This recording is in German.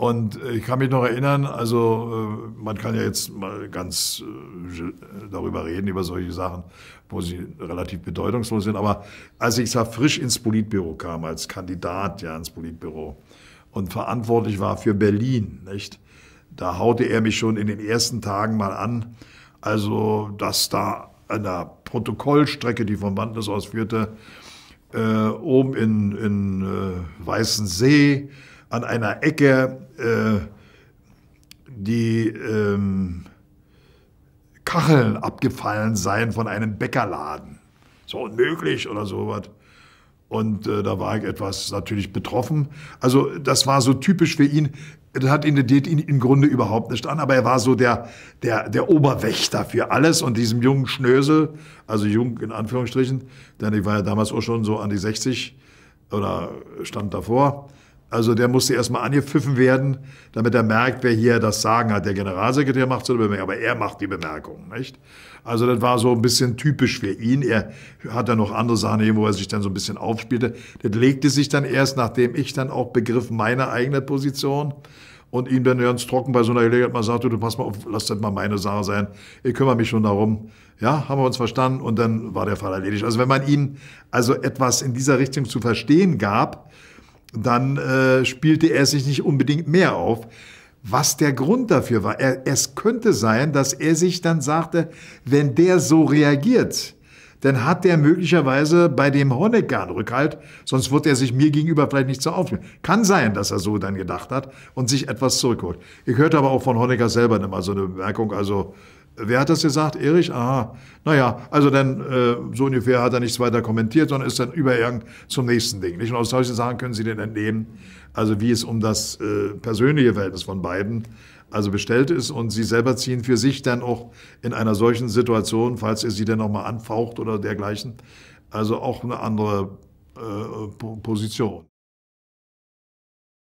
Und äh, ich kann mich noch erinnern, also äh, man kann ja jetzt mal ganz äh, darüber reden, über solche Sachen, wo sie relativ bedeutungslos sind. Aber als ich sag, frisch ins Politbüro kam, als Kandidat ja ins Politbüro und verantwortlich war für Berlin, nicht? da haute er mich schon in den ersten Tagen mal an. Also, dass da an der Protokollstrecke, die vom Bündnis aus führte, äh, oben in, in äh, Weißensee an einer Ecke äh, die ähm, Kacheln abgefallen seien von einem Bäckerladen. So unmöglich oder sowas. Und äh, da war ich etwas natürlich betroffen. Also das war so typisch für ihn. Das hat ihn, das ihn im Grunde überhaupt nicht an, aber er war so der, der, der Oberwächter für alles. Und diesem jungen Schnösel, also jung in Anführungsstrichen, denn ich war ja damals auch schon so an die 60 oder stand davor, also der musste erstmal angepfiffen werden, damit er merkt, wer hier das Sagen hat. Der Generalsekretär macht so eine Bemerkung, aber er macht die Bemerkung, nicht? Also das war so ein bisschen typisch für ihn. Er hat dann noch andere Sachen, wo er sich dann so ein bisschen aufspielte. Das legte sich dann erst, nachdem ich dann auch begriff meine eigene Position und ihm dann ganz trocken bei so einer Gelegenheit mal sagte, du pass mal auf, lass das mal meine Sache sein, ich kümmere mich schon darum. Ja, haben wir uns verstanden und dann war der Fall erledigt. Also wenn man ihn also etwas in dieser Richtung zu verstehen gab, dann äh, spielte er sich nicht unbedingt mehr auf. Was der Grund dafür war, er, es könnte sein, dass er sich dann sagte, wenn der so reagiert, dann hat der möglicherweise bei dem Honecker einen Rückhalt, sonst wird er sich mir gegenüber vielleicht nicht so aufnehmen. Kann sein, dass er so dann gedacht hat und sich etwas zurückholt. Ich hörte aber auch von Honecker selber immer so eine Bemerkung, also Wer hat das gesagt? Erich? Aha. Naja, also dann äh, so ungefähr hat er nichts weiter kommentiert, sondern ist dann übergegangen zum nächsten Ding. Nicht? Und aus solchen Sachen können Sie denn entnehmen, also wie es um das äh, persönliche Verhältnis von beiden also bestellt ist und Sie selber ziehen für sich dann auch in einer solchen Situation, falls er Sie dann nochmal anfaucht oder dergleichen, also auch eine andere äh, Position.